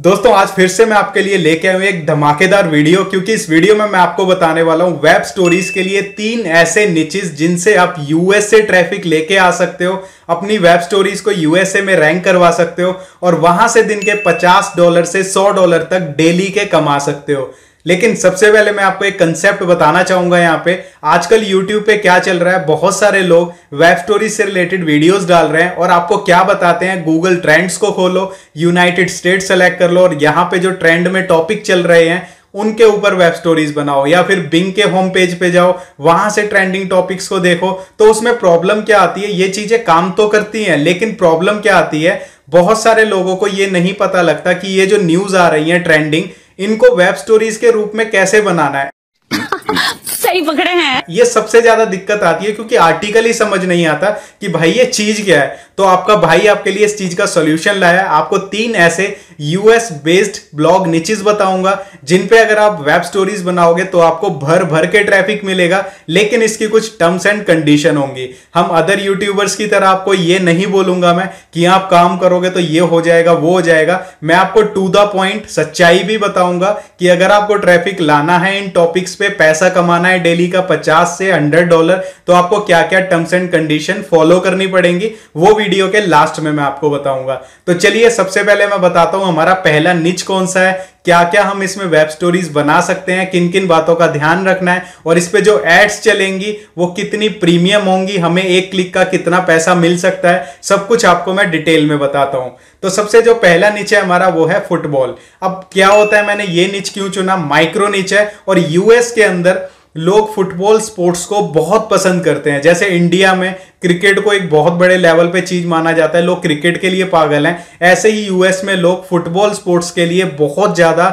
दोस्तों आज फिर से मैं आपके लिए लेके आया हूँ एक धमाकेदार वीडियो क्योंकि इस वीडियो में मैं आपको बताने वाला हूँ वेब स्टोरीज के लिए तीन ऐसे निचिस जिनसे आप यूएसए ट्रैफिक लेके आ सकते हो अपनी वेब स्टोरीज को यूएसए में रैंक करवा सकते हो और वहां से दिन के 50 डॉलर से 100 डॉलर तक डेली के कमा सकते हो लेकिन सबसे पहले मैं आपको एक कंसेप्ट बताना चाहूंगा यहाँ पे आजकल YouTube पे क्या चल रहा है बहुत सारे लोग वेब स्टोरी से रिलेटेड वीडियोस डाल रहे हैं और आपको क्या बताते हैं गूगल ट्रेंड्स को खोलो यूनाइटेड स्टेट सेलेक्ट कर लो और यहाँ पे जो ट्रेंड में टॉपिक चल रहे हैं उनके ऊपर वेब स्टोरीज बनाओ या फिर बिंग के होम पेज पे जाओ वहां से ट्रेंडिंग टॉपिक्स को देखो तो उसमें प्रॉब्लम क्या आती है ये चीजें काम तो करती हैं लेकिन प्रॉब्लम क्या आती है बहुत सारे लोगों को ये नहीं पता लगता कि ये जो न्यूज आ रही है ट्रेंडिंग इनको वेब स्टोरीज के रूप में कैसे बनाना है सही पकड़े हैं ये सबसे ज्यादा दिक्कत आती है क्योंकि आर्टिकल ही समझ नहीं आता कि भाई ये चीज क्या है तो आपका भाई आपके लिए इस चीज का सोल्यूशन लाया आपको तीन ऐसे यूएस बेस्ड ब्लॉग निचिज बताऊंगा जिन पे अगर आप वेब स्टोरीज बनाओगे तो आपको भर भर के ट्रैफिक मिलेगा लेकिन इसकी कुछ टर्म्स एंड कंडीशन होंगी हम अदर यूट्यूबर्स की तरह आपको ये नहीं बोलूंगा मैं कि आप काम करोगे तो ये हो जाएगा वो हो जाएगा मैं आपको टू द पॉइंट सच्चाई भी बताऊंगा कि अगर आपको ट्रैफिक लाना है इन टॉपिक्स पे पैसा कमाना है डेली का पचास से हंड्रेड डॉलर तो आपको क्या क्या टर्म्स एंड कंडीशन फॉलो करनी पड़ेगी वो वीडियो के लास्ट में मैं आपको बताऊंगा तो चलिए सबसे पहले मैं बताता हूं हमारा पहला निच कौन सा है क्या क्या हम इसमें वेब स्टोरीज बना सकते हैं किन किन बातों का ध्यान रखना है और इस पे जो एड्स चलेंगी वो कितनी प्रीमियम होंगी हमें एक क्लिक का कितना पैसा मिल सकता है सब कुछ आपको मैं डिटेल में बताता हूं तो सबसे जो पहला नीचे हमारा वो है फुटबॉल अब क्या होता है मैंने ये नीच क्यों चुना माइक्रो नीच है और यूएस के अंदर लोग फुटबॉल स्पोर्ट्स को बहुत पसंद करते हैं जैसे इंडिया में क्रिकेट को एक बहुत बड़े लेवल पे चीज माना जाता है लोग क्रिकेट के लिए पागल हैं ऐसे ही यूएस में लोग फुटबॉल स्पोर्ट्स के लिए बहुत ज़्यादा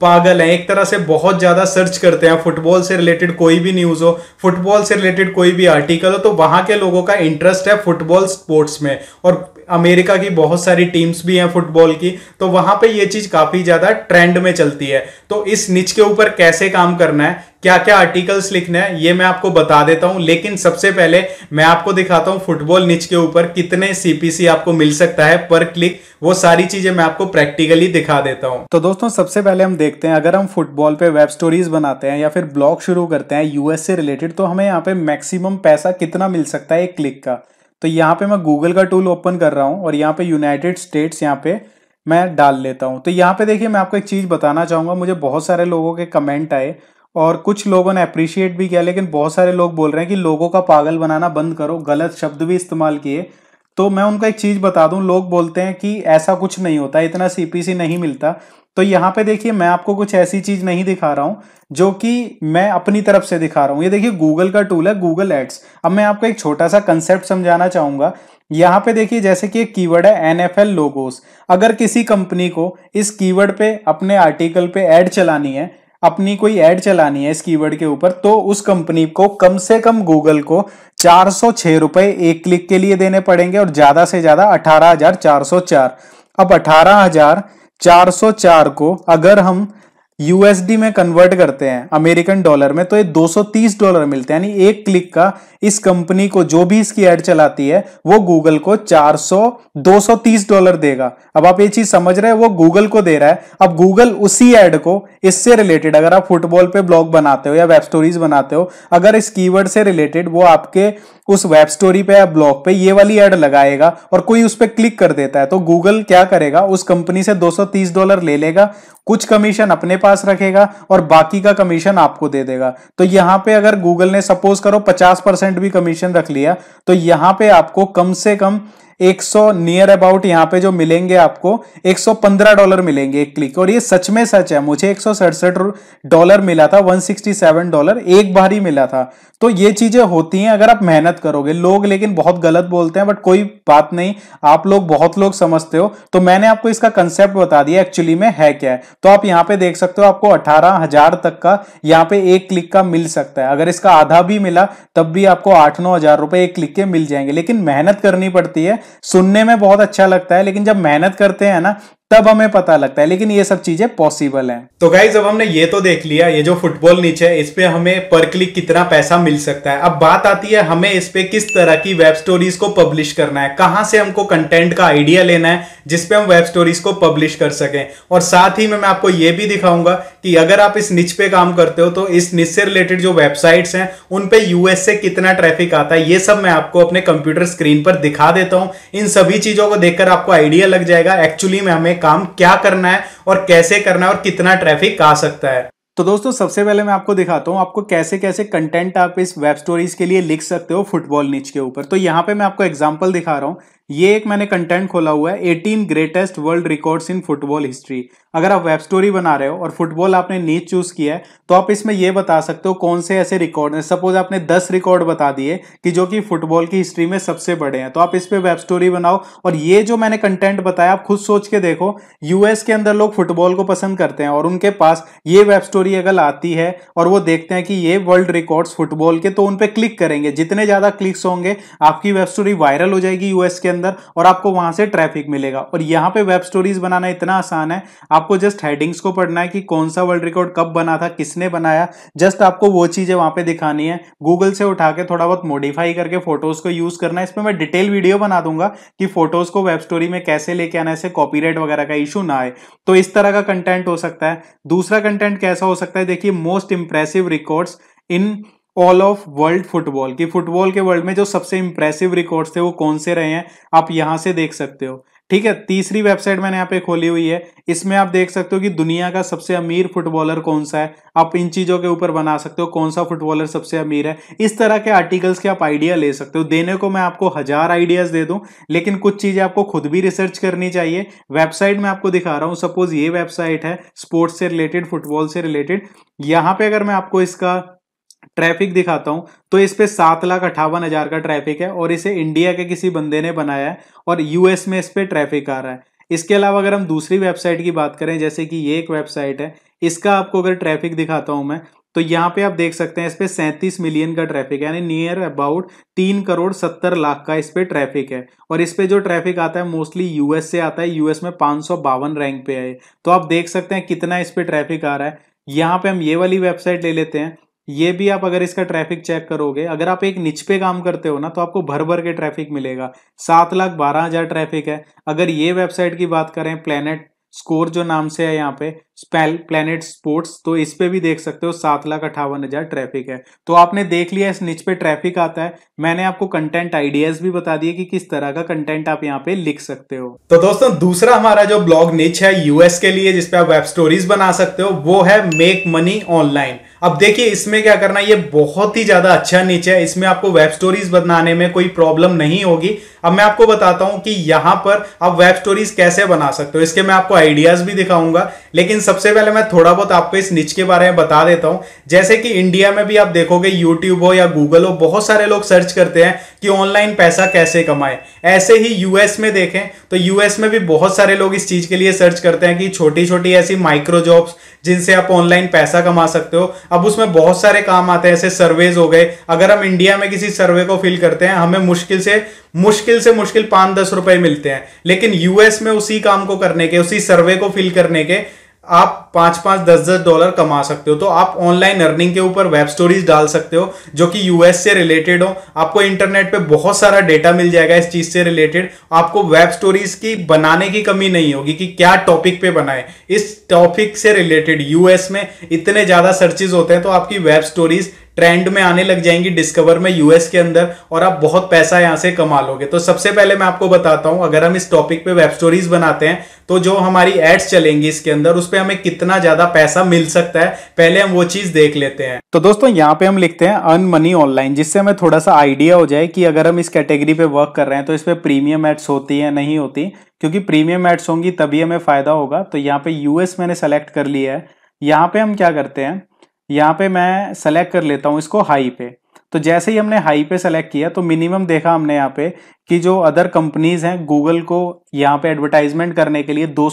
पागल हैं एक तरह से बहुत ज़्यादा सर्च करते हैं फुटबॉल से रिलेटेड कोई भी न्यूज़ हो फुटबॉल से रिलेटेड कोई भी आर्टिकल हो तो वहाँ के लोगों का इंटरेस्ट है फुटबॉल स्पोर्ट्स में और अमेरिका की बहुत सारी टीम्स भी हैं फुटबॉल की तो वहां पे ये चीज काफी ज्यादा ट्रेंड में चलती है तो इस निच के ऊपर कैसे काम करना है क्या क्या आर्टिकल्स लिखना है ये मैं आपको बता देता हूं लेकिन सबसे पहले मैं आपको दिखाता हूं फुटबॉल निच के ऊपर कितने सीपीसी आपको मिल सकता है पर क्लिक वो सारी चीजें मैं आपको प्रैक्टिकली दिखा देता हूं तो दोस्तों सबसे पहले हम देखते हैं अगर हम फुटबॉल पे वेब स्टोरीज बनाते हैं या फिर ब्लॉग शुरू करते हैं यूएस से रिलेटेड तो हमें यहाँ पे मैक्सिमम पैसा कितना मिल सकता है एक क्लिक का तो यहाँ पे मैं गूगल का टूल ओपन कर रहा हूँ और यहाँ पे यूनाइटेड स्टेट्स यहाँ पे मैं डाल लेता हूँ तो यहाँ पे देखिए मैं आपको एक चीज़ बताना चाहूँगा मुझे बहुत सारे लोगों के कमेंट आए और कुछ लोगों ने अप्रिशिएट भी किया लेकिन बहुत सारे लोग बोल रहे हैं कि लोगों का पागल बनाना बंद करो गलत शब्द भी इस्तेमाल किए तो मैं उनको एक चीज बता दूं लोग बोलते हैं कि ऐसा कुछ नहीं होता इतना सीपीसी नहीं मिलता तो यहाँ पे देखिए मैं आपको कुछ ऐसी चीज नहीं दिखा रहा हूँ जो कि मैं अपनी तरफ से दिखा रहा हूँ ये देखिए गूगल का टूल है गूगल एड्स अब मैं आपको एक छोटा सा कंसेप्ट समझाना चाहूंगा यहाँ पे देखिए जैसे कि एक कीवर्ड है एन एफ एल लोगोस अगर किसी कंपनी को इस कीवर्ड पे अपने आर्टिकल पे एड चलानी है अपनी कोई एड चलानी है इस कीवर्ड के ऊपर तो उस कंपनी को कम से कम गूगल को चार सौ छह रुपए एक क्लिक के लिए देने पड़ेंगे और ज्यादा से ज्यादा अठारह हजार चार सौ चार अब अठारह हजार चार सौ चार को अगर हम यूएसडी में कन्वर्ट करते हैं अमेरिकन डॉलर में तो ये 230 डॉलर मिलते हैं यानी एक क्लिक का इस कंपनी को जो भी इसकी एड चलाती है वो गूगल को 400 230 डॉलर देगा अब आप ये चीज समझ रहे हैं वो गूगल को दे रहा है अब गूगल उसी एड को इससे रिलेटेड अगर आप फुटबॉल पे ब्लॉग बनाते हो या वेब स्टोरीज बनाते हो अगर इस कीवर्ड से रिलेटेड वो आपके उस वेब स्टोरी पे या ब्लॉग पे ये वाली एड लगाएगा और कोई उस पर क्लिक कर देता है तो गूगल क्या करेगा उस कंपनी से 230 डॉलर ले लेगा कुछ कमीशन अपने पास रखेगा और बाकी का कमीशन आपको दे देगा तो यहां पे अगर गूगल ने सपोज करो 50 परसेंट भी कमीशन रख लिया तो यहां पे आपको कम से कम 100 नियर अबाउट यहाँ पे जो मिलेंगे आपको 115 डॉलर मिलेंगे एक क्लिक और ये सच में सच है मुझे एक डॉलर मिला था 167 डॉलर एक बार ही मिला था तो ये चीजें होती हैं अगर आप मेहनत करोगे लोग लेकिन बहुत गलत बोलते हैं बट कोई बात नहीं आप लोग बहुत लोग समझते हो तो मैंने आपको इसका कंसेप्ट बता दिया एक्चुअली में है क्या है तो आप यहाँ पे देख सकते हो आपको अठारह हजार तक का यहाँ पे एक क्लिक का मिल सकता है अगर इसका आधा भी मिला तब भी आपको आठ नौ हजार रुपए एक क्लिक के मिल जाएंगे लेकिन मेहनत करनी पड़ती है सुनने में बहुत अच्छा लगता है लेकिन जब मेहनत करते हैं ना तब हमें पता लगता है लेकिन ये सब चीजें पॉसिबल हैं तो गाइज अब हमने ये तो देख लिया ये जो फुटबॉल नीचे है इस पे हमें पर क्लिक कितना पैसा मिल सकता है अब बात आती है हमें इस पे किस तरह की वेब स्टोरीज को पब्लिश करना है कहां से हमको कंटेंट का आइडिया लेना है जिसपे हम वेब स्टोरीज को पब्लिश कर सकें और साथ ही में मैं आपको ये भी दिखाऊंगा कि अगर आप इस निच पे काम करते हो तो इस निच से रिलेटेड जो वेबसाइट्स हैं उन पे यूएस से कितना ट्रैफिक आता है ये सब मैं आपको अपने कंप्यूटर स्क्रीन पर दिखा देता हूं इन सभी चीजों को देखकर आपको आइडिया लग जाएगा एक्चुअली में हमें काम क्या करना है और कैसे करना है और कितना ट्रैफिक आ सकता है तो दोस्तों सबसे पहले मैं आपको दिखाता हूँ आपको कैसे कैसे कंटेंट आप इस वेब स्टोरीज के लिए लिख सकते हो फुटबॉल नीच के ऊपर तो यहाँ पे मैं आपको एग्जांपल दिखा रहा हूँ ये एक मैंने कंटेंट खोला हुआ है 18 greatest world records in football history अगर आप वेब स्टोरी बना रहे हो और फुटबॉल आपने नीच चूज़ किया है तो आप इसमें यह बता सकते हो कौन से ऐसे रिकॉर्ड हैं सपोज आपने दस रिकॉर्ड बता दिए कि जो कि फुटबॉल की हिस्ट्री में सबसे बड़े हैं तो आप इस पर वेब स्टोरी बनाओ और ये जो मैंने कंटेंट बताया आप खुद सोच के देखो यूएस के अंदर लोग फुटबॉल को पसंद करते हैं और उनके पास ये वेब स्टोरी अगर आती है और वो देखते हैं कि ये वर्ल्ड रिकॉर्ड फुटबॉल के तो उनपे क्लिक करेंगे जितने ज़्यादा क्लिक्स होंगे आपकी वेब स्टोरी वायरल हो जाएगी यूएस के अंदर और आपको वहां से ट्रैफिक मिलेगा और यहाँ पे वेब स्टोरीज बनाना इतना आसान है आप आपको जस्ट हेडिंग्स को पढ़ना है कि कौन सा वर्ल्ड रिकॉर्ड कब बना था किसने बनाया जस्ट आपको वो चीज़ें वहां पे दिखानी है गूगल से उठा के थोड़ा बहुत मॉडिफाई करके फोटोज़ को यूज़ करना है इसमें मैं डिटेल वीडियो बना दूंगा कि फोटोज़ को वेब स्टोरी में कैसे लेके आना ऐसे कॉपीराइट वगैरह का इशू ना आए तो इस तरह का कंटेंट हो सकता है दूसरा कंटेंट कैसा हो सकता है देखिए most impressive record in all of world football की फुटबॉल के वर्ल्ड में जो सबसे इंप्रेसिव रिकॉर्ड्स थे वो कौन से रहे हैं आप यहां से देख सकते हो ठीक है तीसरी वेबसाइट मैंने यहाँ पे खोली हुई है इसमें आप देख सकते हो कि दुनिया का सबसे अमीर फुटबॉलर कौन सा है आप इन चीजों के ऊपर बना सकते हो कौन सा फुटबॉलर सबसे अमीर है इस तरह के आर्टिकल्स के आप आइडिया ले सकते हो देने को मैं आपको हजार आइडियाज दे दूं लेकिन कुछ चीजें आपको खुद भी रिसर्च करनी चाहिए वेबसाइट में आपको दिखा रहा हूं सपोज ये वेबसाइट है स्पोर्ट्स से रिलेटेड फुटबॉल से रिलेटेड यहां पर अगर मैं आपको इसका ट्रैफिक दिखाता हूं तो इस पे सात लाख अट्ठावन हजार का ट्रैफिक है और इसे इंडिया के किसी बंदे ने बनाया है और यूएस में इस पे ट्रैफिक आ रहा है इसके अलावा अगर हम दूसरी वेबसाइट की बात करें जैसे कि ये एक वेबसाइट है इसका आपको अगर ट्रैफिक दिखाता हूं मैं तो यहाँ पे आप देख सकते हैं इस पे सैंतीस मिलियन का ट्रैफिक है यानी नियर अबाउट तीन करोड़ सत्तर लाख का इस पे ट्रैफिक है और इस पे जो ट्रैफिक आता है मोस्टली यूएस से आता है यूएस में पाँच सौ बावन रैंक पे है तो आप देख सकते हैं कितना इस पे ट्रैफिक आ रहा है यहाँ पे हम ये वाली वेबसाइट ले लेते हैं ये भी आप अगर इसका ट्रैफिक चेक करोगे अगर आप एक निच पे काम करते हो ना तो आपको भर भर के ट्रैफिक मिलेगा सात लाख बारह हजार ट्रैफिक है अगर ये वेबसाइट की बात करें प्लेनेट स्कोर जो नाम से है यहाँ पे स्पेल प्लानट स्पोर्ट्स तो इस पे भी देख सकते हो सात लाख अट्ठावन हजार ट्रैफिक है तो आपने देख लिया इस निच पे ट्रैफिक आता है मैंने आपको कंटेंट आइडियाज भी बता दिए कि किस तरह का कंटेंट आप यहाँ पे लिख सकते हो तो दोस्तों दूसरा हमारा जो ब्लॉग निच है यूएस के लिए जिसपे आप वेब स्टोरीज बना सकते हो वो है मेक मनी ऑनलाइन अब देखिए इसमें क्या करना ये बहुत ही ज्यादा अच्छा नीच है इसमें आपको वेब स्टोरीज बनाने में कोई प्रॉब्लम नहीं होगी अब मैं आपको बताता हूं कि यहां पर आप वेब स्टोरीज कैसे बना सकते हो इसके मैं आपको आइडियाज भी दिखाऊंगा लेकिन सबसे पहले मैं थोड़ा बहुत आपको इस निच के बारे में बता देता हूं जैसे कि इंडिया में भी आप देखोगे यूट्यूब हो या गूगल हो बहुत सारे लोग सर्च करते हैं कि ऑनलाइन पैसा कैसे कमाए ऐसे ही यूएस में देखें तो यूएस में भी बहुत सारे लोग इस चीज के लिए सर्च करते हैं कि छोटी छोटी ऐसी माइक्रो जॉब्स जिनसे आप ऑनलाइन पैसा कमा सकते हो अब उसमें बहुत सारे काम आते हैं ऐसे सर्वेज हो गए अगर हम इंडिया में किसी सर्वे को फिल करते हैं हमें मुश्किल से मुश्किल से मुश्किल पांच दस रुपए मिलते हैं लेकिन यूएस में उसी काम को करने के उसी सर्वे को फिल करने के आप पांच पांच दस दस डॉलर कमा सकते हो तो आप ऑनलाइन अर्निंग के ऊपर वेब स्टोरीज डाल सकते हो जो कि यूएस से रिलेटेड हो आपको इंटरनेट पे बहुत सारा डेटा मिल जाएगा इस चीज़ से रिलेटेड आपको वेब स्टोरीज की बनाने की कमी नहीं होगी कि क्या टॉपिक पे बनाए इस टॉपिक से रिलेटेड यूएस में इतने ज़्यादा सर्चेज होते हैं तो आपकी वेब स्टोरीज ट्रेंड में आने लग जाएंगी डिस्कवर में यूएस के अंदर और आप बहुत पैसा यहां से कमा लोगे तो सबसे पहले मैं आपको बताता हूं अगर हम इस टॉपिक पे वेब स्टोरीज बनाते हैं तो जो हमारी एड्स चलेंगी इसके अंदर उस पर हमें कितना ज्यादा पैसा मिल सकता है पहले हम वो चीज देख लेते हैं तो दोस्तों यहाँ पे हम लिखते हैं अन मनी ऑनलाइन जिससे हमें थोड़ा सा आइडिया हो जाए कि अगर हम इस कैटेगरी पे वर्क कर रहे हैं तो इस पर प्रीमियम एड्स होती है नहीं होती क्योंकि प्रीमियम एड्स होंगी तभी हमें फायदा होगा तो यहाँ पे यूएस मैंने सेलेक्ट कर लिया है यहाँ पे हम क्या करते हैं यहाँ पे मैं सेलेक्ट कर लेता हूँ इसको हाई पे तो जैसे ही हमने हाई पे सेलेक्ट किया तो मिनिमम देखा हमने यहाँ पे कि जो अदर कंपनीज हैं गूगल को यहाँ पे एडवर्टाइजमेंट करने के लिए दो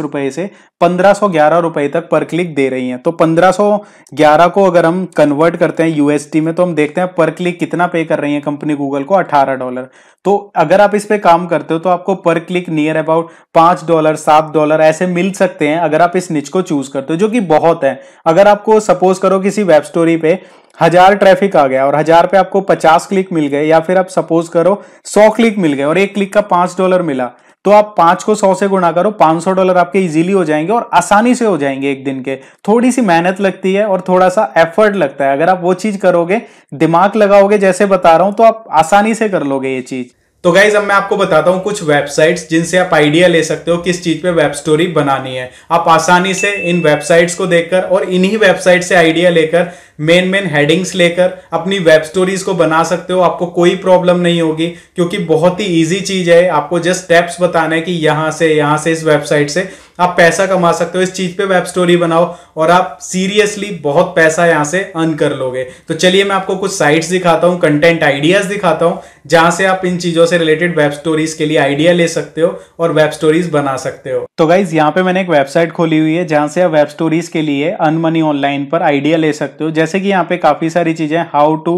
रुपए से पंद्रह रुपए तक पर क्लिक दे रही हैं तो 1511 को अगर हम कन्वर्ट करते हैं यूएसटी में तो हम देखते हैं पर क्लिक कितना पे कर रही है कंपनी गूगल को 18 डॉलर तो अगर आप इस पे काम करते हो तो आपको पर क्लिक नियर अबाउट पांच डॉलर सात डॉलर ऐसे मिल सकते हैं अगर आप इस निच को चूज करते हो जो कि बहुत है अगर आपको सपोज करो किसी वेब स्टोरी पे हजार ट्रैफिक आ गया और हजार पे आपको पचास क्लिक मिल गए या फिर आप सपोज करो सौ क्लिक मिल गए और एक क्लिक का पांच डॉलर मिला तो आप पांच को सौ से गुणा करो पांच सौ डॉलर आपके इजीली हो जाएंगे और आसानी से हो जाएंगे एक दिन के थोड़ी सी मेहनत लगती है और थोड़ा सा एफर्ट लगता है अगर आप वो चीज करोगे दिमाग लगाओगे जैसे बता रहा हूं तो आप आसानी से कर लोगे ये चीज तो गाइज अब मैं आपको बताता हूँ कुछ वेबसाइट्स जिनसे आप आइडिया ले सकते हो किस चीज पे वेब स्टोरी बनानी है आप आसानी से इन वेबसाइट्स को देखकर और इन्हीं वेबसाइट से आइडिया लेकर मेन मेन हेडिंग्स लेकर अपनी वेब स्टोरीज को बना सकते हो आपको कोई प्रॉब्लम नहीं होगी क्योंकि बहुत ही ईजी चीज है आपको जस्ट स्टेप्स बताना है कि यहां से यहां से इस वेबसाइट से आप पैसा कमा सकते हो इस चीज पे वेब स्टोरी बनाओ और आप सीरियसली बहुत पैसा यहां से अर्न कर लोगे तो चलिए मैं आपको कुछ साइट्स दिखाता हूँ कंटेंट आइडियाज दिखाता हूं जहां से आप इन चीजों से रिलेटेड वेब स्टोरीज के लिए आइडिया ले सकते हो और वेब स्टोरीज बना सकते हो तो गाइज यहाँ पे मैंने एक वेबसाइट खोली हुई है जहां से आप वेब स्टोरीज के लिए अन मनी ऑनलाइन पर आइडिया ले सकते हो जैसे जैसे कि यहाँ पे काफ़ी सारी चीज़ें हाउ टू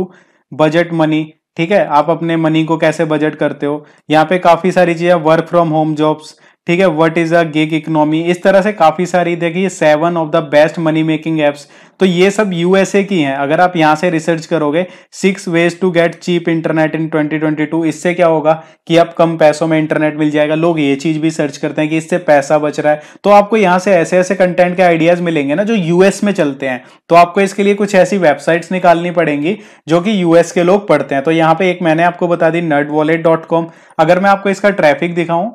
बजट मनी ठीक है आप अपने मनी को कैसे बजट करते हो यहाँ पे काफ़ी सारी चीज़ें वर्क फ्रॉम होम जॉब्स ठीक है what is a gig economy इस तरह से काफी सारी देखिए seven of the best money making apps तो ये सब यूएसए की हैं अगर आप यहां से रिसर्च करोगे six ways to get cheap internet in 2022 इससे क्या होगा कि आप कम पैसों में इंटरनेट मिल जाएगा लोग ये चीज भी सर्च करते हैं कि इससे पैसा बच रहा है तो आपको यहां से ऐसे ऐसे कंटेंट के आइडियाज मिलेंगे ना जो यूएस में चलते हैं तो आपको इसके लिए कुछ ऐसी वेबसाइट्स निकालनी पड़ेंगी जो कि यूएस के लोग पढ़ते हैं तो यहां पर एक मैंने आपको बता दी नट अगर मैं आपको इसका ट्रैफिक दिखाऊं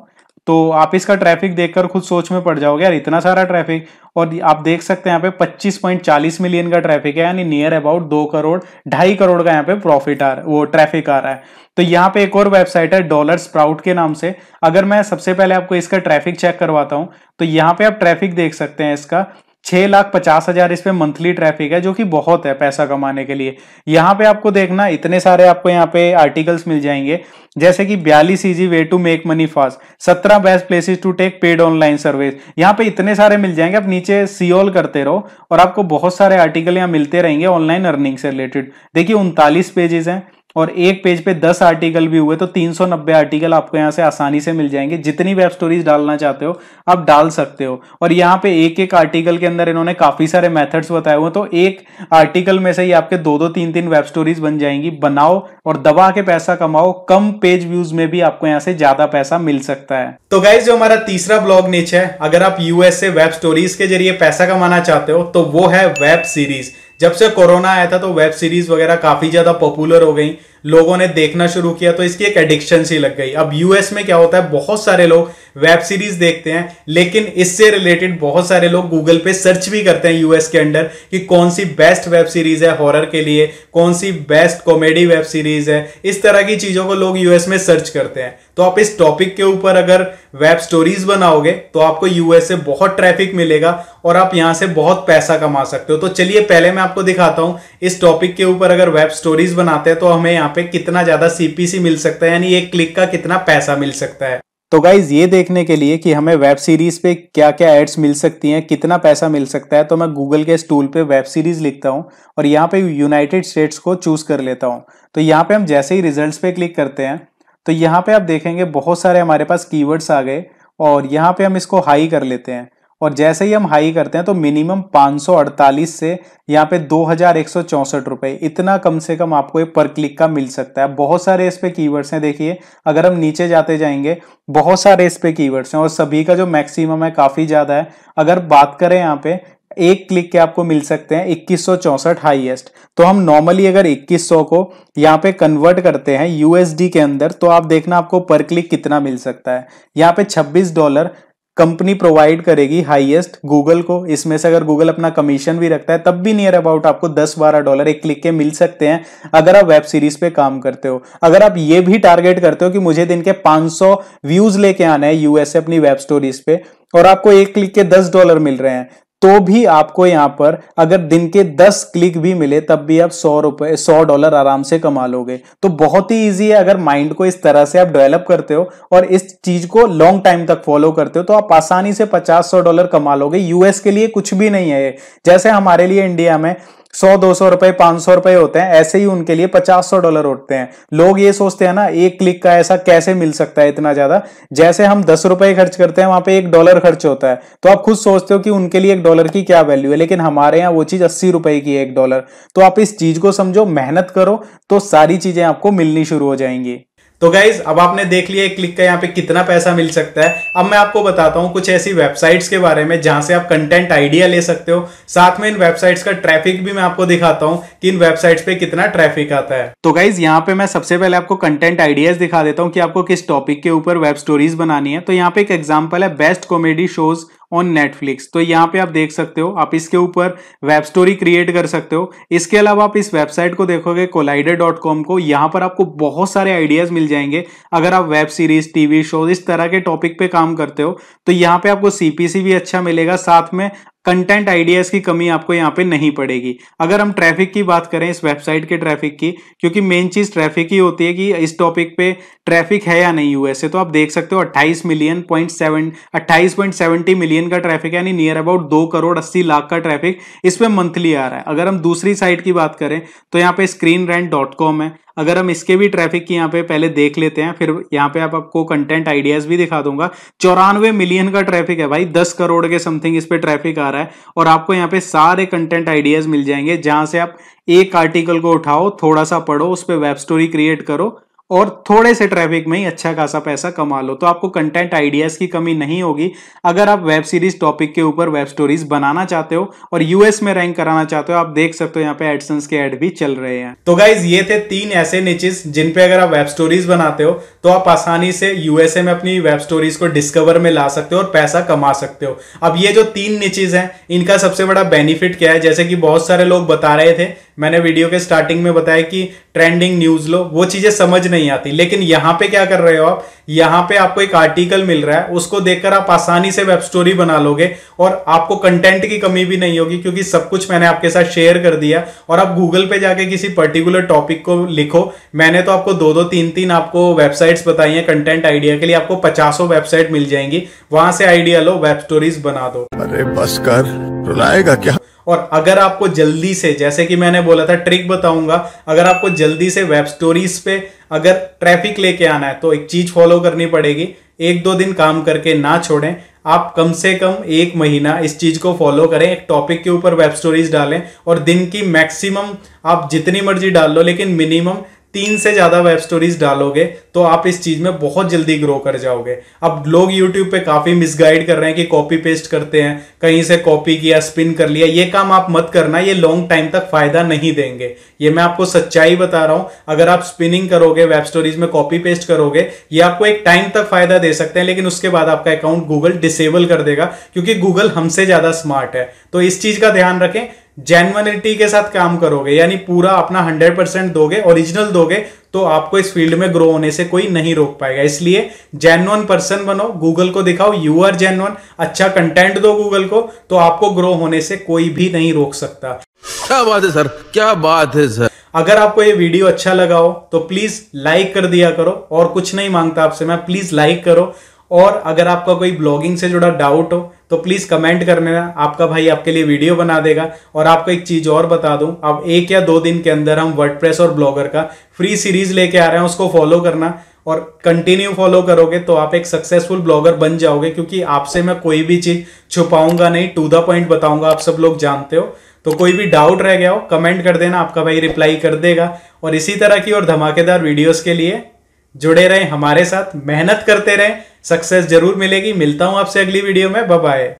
तो आप इसका ट्रैफिक देखकर खुद सोच में पड़ जाओगे यार इतना सारा ट्रैफिक और आप देख सकते हैं यहाँ पे 25.40 मिलियन का ट्रैफिक है यानी नियर अबाउट दो करोड़ ढाई करोड़ का यहाँ पे प्रॉफिट आ रहा है वो ट्रैफिक आ रहा है तो यहाँ पे एक और वेबसाइट है डॉलर स्प्राउट के नाम से अगर मैं सबसे पहले आपको इसका ट्रैफिक चेक करवाता हूँ तो यहाँ पे आप ट्रैफिक देख सकते हैं इसका छह लाख पचास हजार इस पे मंथली ट्रैफिक है जो कि बहुत है पैसा कमाने के लिए यहाँ पे आपको देखना इतने सारे आपको यहाँ पे आर्टिकल्स मिल जाएंगे जैसे कि बयालीस easy ways to make money fast सत्रह best places to take paid online service यहाँ पे इतने सारे मिल जाएंगे आप नीचे सीओल करते रहो और आपको बहुत सारे आर्टिकल यहाँ मिलते रहेंगे ऑनलाइन अर्निंग से रिलेटेड देखिए उनतालीस पेजेस हैं और एक पेज पे दस आर्टिकल भी हुए तो 390 आर्टिकल आपको यहाँ से आसानी से मिल जाएंगे जितनी वेब स्टोरीज डालना चाहते हो आप डाल सकते हो और यहाँ पे एक एक आर्टिकल के अंदर इन्होंने काफी सारे मेथड्स बताए हुए तो एक आर्टिकल में से ही आपके दो दो तीन तीन वेब स्टोरीज बन जाएंगी बनाओ और दबा के पैसा कमाओ कम पेज व्यूज में भी आपको यहाँ से ज्यादा पैसा मिल सकता है तो गाइज जो हमारा तीसरा ब्लॉग नीचे है अगर आप यूएसए वेब स्टोरीज के जरिए पैसा कमाना चाहते हो तो वो है वेब सीरीज जब से कोरोना आया था तो वेब सीरीज वगैरह काफी ज्यादा पॉपुलर हो गई लोगों ने देखना शुरू किया तो इसकी एक एडिक्शन सी लग गई अब यूएस में क्या होता है बहुत सारे लोग वेब सीरीज देखते हैं लेकिन इससे रिलेटेड बहुत सारे लोग गूगल पे सर्च भी करते हैं यूएस के अंडर कि कौन सी बेस्ट वेब सीरीज है हॉरर के लिए कौन सी बेस्ट कॉमेडी वेब सीरीज है इस तरह की चीजों को लोग यूएस में सर्च करते हैं तो आप इस टॉपिक के ऊपर अगर वेब स्टोरीज बनाओगे तो आपको यूएस से बहुत ट्रैफिक मिलेगा और आप यहां से बहुत पैसा कमा सकते हो तो चलिए पहले मैं आपको दिखाता हूं इस टॉपिक के ऊपर अगर वेब स्टोरीज बनाते हैं तो हमें यहां पे कितना ज़्यादा सीपीसी मिल सकता है यानी एक क्लिक का कितना पैसा मिल सकता है तो गाइज ये देखने के लिए कि हमें वेब सीरीज पे क्या क्या एड्स मिल सकती हैं कितना पैसा मिल सकता है तो मैं गूगल के स्टूल पे वेब सीरीज लिखता हूँ और यहाँ पे यूनाइटेड स्टेट्स को चूज कर लेता हूँ तो यहाँ पे हम जैसे ही रिजल्ट्स पे क्लिक करते हैं तो यहाँ पे आप देखेंगे बहुत सारे हमारे पास कीवर्ड्स आ गए और यहाँ पे हम इसको हाई कर लेते हैं और जैसे ही हम हाई करते हैं तो मिनिमम 548 से यहाँ पे दो हजार रुपए इतना कम से कम आपको एक पर क्लिक का मिल सकता है बहुत सारे इस पे कीवर्ड्स हैं देखिए अगर हम नीचे जाते जाएंगे बहुत सारे इस पे कीवर्ड्स हैं और सभी का जो मैक्सिमम है काफी ज्यादा है अगर बात करें यहाँ पे एक क्लिक के आपको मिल सकते हैं इक्कीस हाईएस्ट तो हम नॉर्मली अगर 2100 को यहाँ पे कन्वर्ट करते हैं यूएसडी के अंदर तो आप देखना आपको पर क्लिक कितना मिल सकता है यहाँ पे 26 डॉलर कंपनी प्रोवाइड करेगी हाईएस्ट गूगल को इसमें से अगर गूगल अपना कमीशन भी रखता है तब भी नियर अबाउट आपको 10-12 डॉलर एक क्लिक के मिल सकते हैं अगर आप वेब सीरीज पे काम करते हो अगर आप ये भी टारगेट करते हो कि मुझे दिन के 500 व्यूज लेके आना है यूएसए अपनी वेब स्टोरीज पे और आपको एक क्लिक के दस डॉलर मिल रहे हैं तो भी आपको यहां पर अगर दिन के दस क्लिक भी मिले तब भी आप सौ रुपए सौ डॉलर आराम से कमा लोगे तो बहुत ही इजी है अगर माइंड को इस तरह से आप डेवलप करते हो और इस चीज को लॉन्ग टाइम तक फॉलो करते हो तो आप आसानी से पचास सौ डॉलर कमा लोगे यूएस के लिए कुछ भी नहीं है जैसे हमारे लिए इंडिया में सौ दो सौ रुपए पांच सौ रुपए होते हैं ऐसे ही उनके लिए पचास सौ डॉलर उठते हैं लोग ये सोचते हैं ना एक क्लिक का ऐसा कैसे मिल सकता है इतना ज्यादा जैसे हम दस रुपए खर्च करते हैं वहां पे एक डॉलर खर्च होता है तो आप खुद सोचते हो कि उनके लिए एक डॉलर की क्या वैल्यू है लेकिन हमारे यहाँ वो चीज अस्सी रुपए की है एक डॉलर तो आप इस चीज को समझो मेहनत करो तो सारी चीजें आपको मिलनी शुरू हो जाएंगी तो गाइज अब आपने देख लिया क्लिक का यहाँ पे कितना पैसा मिल सकता है अब मैं आपको बताता हूँ कुछ ऐसी वेबसाइट्स के बारे में जहां से आप कंटेंट आइडिया ले सकते हो साथ में इन वेबसाइट्स का ट्रैफिक भी मैं आपको दिखाता हूँ कि इन वेबसाइट्स पे कितना ट्रैफिक आता है तो गाइज यहाँ पे मैं सबसे पहले आपको कंटेंट आइडियाज दिखा देता हूँ कि आपको किस टॉपिक के ऊपर वेब स्टोरीज बनानी है तो यहाँ पे एक एग्जाम्पल है best comedy shows on Netflix तो यहाँ पे आप देख सकते हो आप इसके ऊपर वेब स्टोरी क्रिएट कर सकते हो इसके अलावा आप इस वेबसाइट को देखोगे कोलाइडर डॉट कॉम को यहाँ पर आपको बहुत सारे आइडियाज मिल जाएंगे अगर आप वेब सीरीज टीवी शो इस तरह के टॉपिक पे काम करते हो तो यहाँ पे आपको सीपीसी भी अच्छा मिलेगा साथ में कंटेंट आइडियाज की कमी आपको यहाँ पे नहीं पड़ेगी अगर हम ट्रैफिक की बात करें इस वेबसाइट के ट्रैफिक की क्योंकि मेन चीज ट्रैफिक ही होती है कि इस टॉपिक पे ट्रैफिक है या नहीं हुआ ऐसे तो आप देख सकते हो 28 मिलियन पॉइंट सेवन अट्ठाईस पॉइंट सेवेंटी मिलियन का ट्रैफिक यानी नियर अबाउट दो करोड़ अस्सी लाख का ट्रैफिक इसमें मंथली आ रहा है अगर हम दूसरी साइट की बात करें तो यहाँ पे स्क्रीन रेंट डॉट कॉम है अगर हम इसके भी ट्रैफिक की यहाँ पे पहले देख लेते हैं फिर यहाँ पे आप आपको कंटेंट आइडियाज भी दिखा दूंगा चौरानवे मिलियन का ट्रैफिक है भाई दस करोड़ के समथिंग इस पर ट्रैफिक आ रहा है और आपको यहाँ पे सारे कंटेंट आइडियाज मिल जाएंगे जहां से आप एक आर्टिकल को उठाओ थोड़ा सा पढ़ो उस पर वेब स्टोरी क्रिएट करो और थोड़े से ट्रैफिक में ही अच्छा खासा पैसा कमा लो तो आपको कंटेंट आइडियाज़ की कमी नहीं होगी अगर आप वेब सीरीज टॉपिक के ऊपर वेब स्टोरीज बनाना चाहते हो और यूएस में रैंक कराना चाहते हो आप देख सकते हो यहाँ पे एडसन के एड भी चल रहे हैं तो गाइज ये थे तीन ऐसे निचेस जिन पे अगर आप वेब स्टोरीज बनाते हो तो आप आसानी से यूएसए में अपनी वेब स्टोरीज को डिस्कवर में ला सकते हो और पैसा कमा सकते हो अब ये जो तीन निचेज हैं इनका सबसे बड़ा बेनिफिट क्या है जैसे कि बहुत सारे लोग बता रहे थे मैंने वीडियो के स्टार्टिंग में बताया कि ट्रेंडिंग न्यूज लो वो चीजें समझ नहीं नहीं आती लेकिन यहां पे क्या कर रहे हो आप यहां पे आपको एक आर्टिकल मिल रहा है उसको देखकर आप आसानी से वेब स्टोरी बना लोगे और आपको कंटेंट की कमी भी नहीं होगी क्योंकि सब कुछ मैंने आपके साथ शेयर कर दिया और आप गूगल पे जाके किसी पर्टिकुलर टॉपिक को लिखो मैंने तो आपको दो दो तीन तीन आपको वेबसाइट्स बताई हैं कंटेंट आइडिया के लिए आपको पचासों वेबसाइट मिल जाएंगी वहां से आइडिया लो वेब स्टोरीज बना दो अरे बस कर रुलाएगा क्या और अगर आपको जल्दी से जैसे कि मैंने बोला था ट्रिक बताऊंगा अगर आपको जल्दी से वेब स्टोरीज पे अगर ट्रैफिक लेके आना है तो एक चीज फॉलो करनी पड़ेगी एक दो दिन काम करके ना छोड़ें आप कम से कम एक महीना इस चीज़ को फॉलो करें एक टॉपिक के ऊपर वेब स्टोरीज डालें और दिन की मैक्सिमम आप जितनी मर्जी डाल लो लेकिन मिनिमम तीन से ज़्यादा वेब स्टोरीज डालोगे तो आप इस चीज़ में बहुत जल्दी ग्रो कर जाओगे अब लोग यूट्यूब पे काफ़ी मिसगाइड कर रहे हैं कि कॉपी पेस्ट करते हैं कहीं से कॉपी किया स्पिन कर लिया ये काम आप मत करना ये लॉन्ग टाइम तक फ़ायदा नहीं देंगे ये मैं आपको सच्चाई बता रहा हूँ अगर आप स्पिनिंग करोगे वेब स्टोरीज में कॉपी पेस्ट करोगे ये आपको एक टाइम तक फ़ायदा दे सकते हैं लेकिन उसके बाद आपका अकाउंट गूगल डिसेबल कर देगा क्योंकि गूगल हमसे ज़्यादा स्मार्ट है तो इस चीज़ का ध्यान रखें जेनवनिटी के साथ काम करोगे यानी पूरा अपना हंड्रेड परसेंट दोगे ओरिजिनल दोगे तो आपको इस फील्ड में ग्रो होने से कोई नहीं रोक पाएगा इसलिए जेनवन पर्सन बनो गूगल को दिखाओ यू आर जेनवन अच्छा कंटेंट दो गूगल को तो आपको ग्रो होने से कोई भी नहीं रोक सकता क्या बात है सर क्या बात है सर अगर आपको ये वीडियो अच्छा लगा हो तो प्लीज लाइक कर दिया करो और कुछ नहीं मांगता आपसे मैं प्लीज लाइक करो और अगर आपका कोई ब्लॉगिंग से जुड़ा डाउट हो तो प्लीज़ कमेंट कर लेना आपका भाई आपके लिए वीडियो बना देगा और आपको एक चीज़ और बता दूं अब एक या दो दिन के अंदर हम वर्डप्रेस और ब्लॉगर का फ्री सीरीज लेके आ रहे हैं उसको फॉलो करना और कंटिन्यू फॉलो करोगे तो आप एक सक्सेसफुल ब्लॉगर बन जाओगे क्योंकि आपसे मैं कोई भी चीज़ छुपाऊंगा नहीं टू द पॉइंट बताऊंगा आप सब लोग जानते हो तो कोई भी डाउट रह गया हो कमेंट कर देना आपका भाई रिप्लाई कर देगा और इसी तरह की और धमाकेदार वीडियोस के लिए जुड़े रहें हमारे साथ मेहनत करते रहें सक्सेस जरूर मिलेगी मिलता हूं आपसे अगली वीडियो में बाय